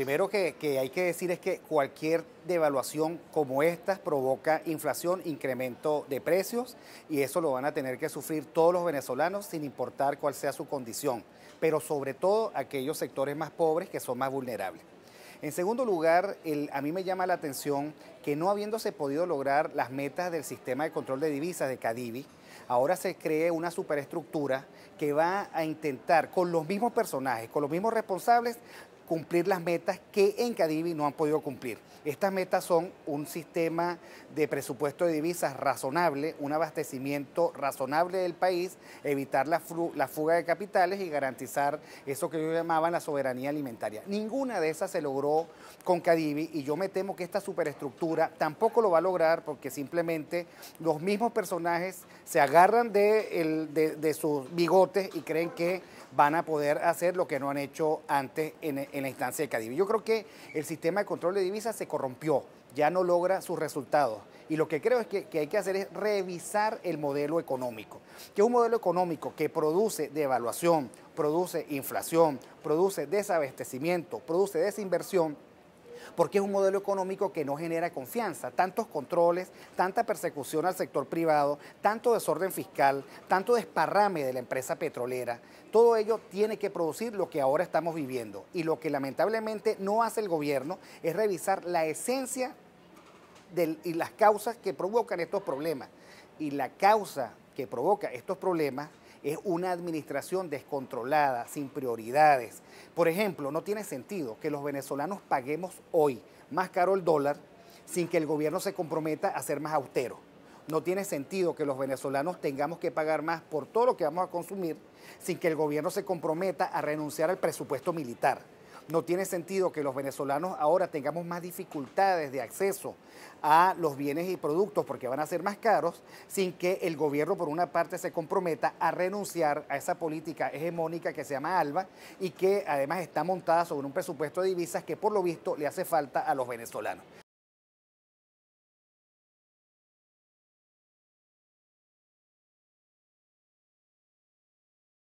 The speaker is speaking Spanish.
primero que, hay que decir es que cualquier devaluación como esta provoca inflación, incremento de precios y eso lo van a tener que sufrir todos los venezolanos sin importar cuál sea su condición, pero sobre todo aquellos sectores más pobres que son más vulnerables. En segundo lugar, a mí me llama la atención que no habiéndose podido lograr las metas del sistema de control de divisas de Cadivi, Ahora se cree una superestructura que va a intentar con los mismos personajes, con los mismos responsables, cumplir las metas que en Cadivi no han podido cumplir. Estas metas son un sistema de presupuesto de divisas razonable, un abastecimiento razonable del país, evitar la, fuga de capitales y garantizar eso que yo llamaba la soberanía alimentaria. Ninguna de esas se logró con Cadivi y yo me temo que esta superestructura tampoco lo va a lograr porque simplemente los mismos personajes se agarran de, sus bigotes y creen que van a poder hacer lo que no han hecho antes en, la instancia de Cádiz. Yo creo que el sistema de control de divisas se corrompió, ya no logra sus resultados. Y lo que creo es que, que, hay que hacer es revisar el modelo económico, que es un modelo económico que produce devaluación, produce inflación, produce desabastecimiento, produce desinversión porque es un modelo económico que no genera confianza. Tantos controles, tanta persecución al sector privado, tanto desorden fiscal, tanto desparrame de la empresa petrolera. Todo ello tiene que producir lo que ahora estamos viviendo. Y lo que lamentablemente no hace el gobierno es revisar la esencia y las causas que provocan estos problemas. Y la causa que provoca estos problemas es una administración descontrolada, sin prioridades. Por ejemplo, no tiene sentido que los venezolanos paguemos hoy más caro el dólar sin que el gobierno se comprometa a ser más austero. No tiene sentido que los venezolanos tengamos que pagar más por todo lo que vamos a consumir sin que el gobierno se comprometa a renunciar al presupuesto militar. No tiene sentido que los venezolanos ahora tengamos más dificultades de acceso a los bienes y productos porque van a ser más caros sin que el gobierno por una parte se comprometa a renunciar a esa política hegemónica que se llama ALBA y que además está montada sobre un presupuesto de divisas que por lo visto le hace falta a los venezolanos.